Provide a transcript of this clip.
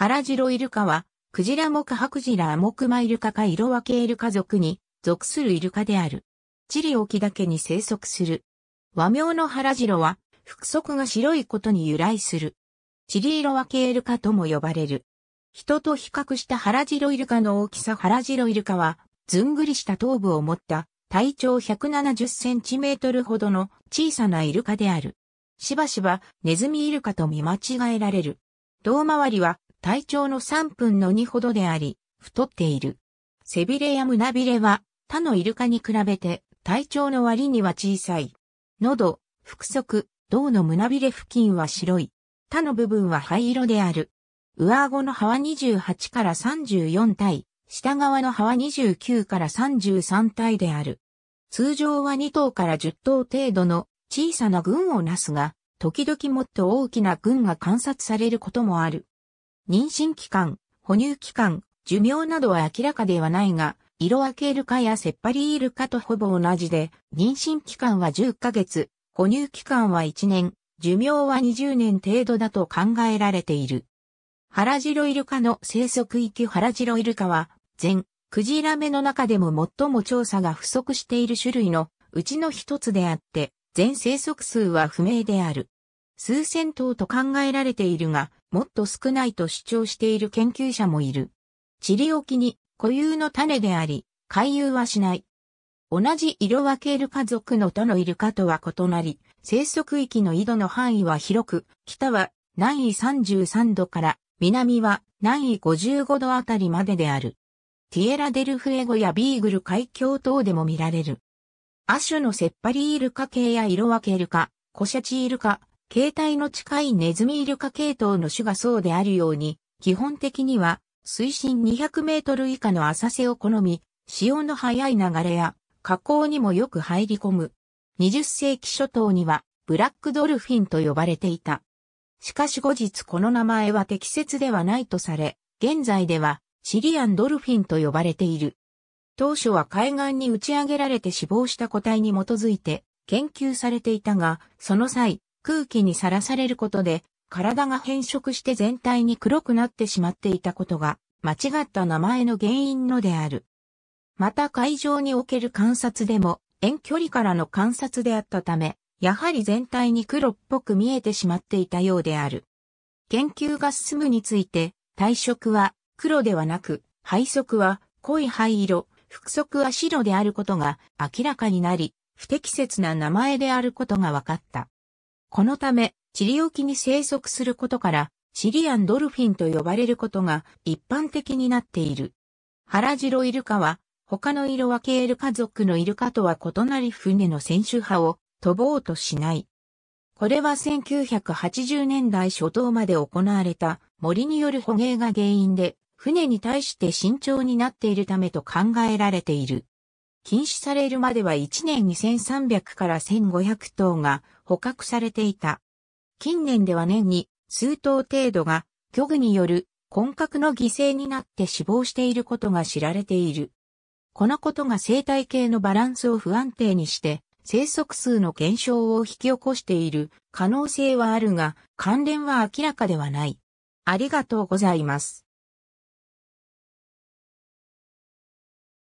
ハラジロイルカは、クジラ目ハクジラアモクマイルカか色分けイルカ族に属するイルカである。チリ沖だけに生息する。和名のハラジロは、腹足が白いことに由来する。チリ色分けイルカとも呼ばれる。人と比較したハラジロイルカの大きさハラジロイルカは、ずんぐりした頭部を持った体長170センチメートルほどの小さなイルカである。しばしばネズミイルカと見間違えられる。胴回りは体長の3分の2ほどであり、太っている。背びれや胸びれは他のイルカに比べて体長の割には小さい。喉、腹側、胴の胸びれ付近は白い。他の部分は灰色である。上顎の歯は28から34体、下側の歯は29から33体である。通常は2頭から10頭程度の小さな群をなすが、時々もっと大きな群が観察されることもある。妊娠期間、哺乳期間、寿命などは明らかではないが、色分けイルカやセッパリイルカとほぼ同じで、妊娠期間は10ヶ月、哺乳期間は1年、寿命は20年程度だと考えられている。原白イルカの生息域原白イルカは、全、クジラ目の中でも最も調査が不足している種類のうちの一つであって、全生息数は不明である。数千頭と考えられているが、もっと少ないと主張している研究者もいる。チリ沖に固有の種であり、回遊はしない。同じ色分けイルカ族の他のイルカとは異なり、生息域の緯度の範囲は広く、北は南緯33度から、南は南緯55度あたりまでである。ティエラデルフエゴやビーグル海峡等でも見られる。亜種のセッパリイルカ系や色分けイルカ、コシャチイルカ、形態の近いネズミイルカ系統の種がそうであるように、基本的には水深200メートル以下の浅瀬を好み、潮の速い流れや河口にもよく入り込む。20世紀初頭にはブラックドルフィンと呼ばれていた。しかし後日この名前は適切ではないとされ、現在ではシリアンドルフィンと呼ばれている。当初は海岸に打ち上げられて死亡した個体に基づいて研究されていたが、その際、空気にさらされることで、体が変色して全体に黒くなってしまっていたことが、間違った名前の原因のである。また会場における観察でも、遠距離からの観察であったため、やはり全体に黒っぽく見えてしまっていたようである。研究が進むについて、体色は黒ではなく、配色は濃い灰色、複色は白であることが明らかになり、不適切な名前であることが分かった。このため、チリ沖に生息することから、チリアンドルフィンと呼ばれることが一般的になっている。原ロイルカは、他の色分けイルカ族のイルカとは異なり船の選手派を飛ぼうとしない。これは1980年代初頭まで行われた森による捕鯨が原因で、船に対して慎重になっているためと考えられている。禁止されるまでは1年2300から1500頭が捕獲されていた。近年では年に数頭程度が虚具による根格の犠牲になって死亡していることが知られている。このことが生態系のバランスを不安定にして生息数の減少を引き起こしている可能性はあるが関連は明らかではない。ありがとうございます。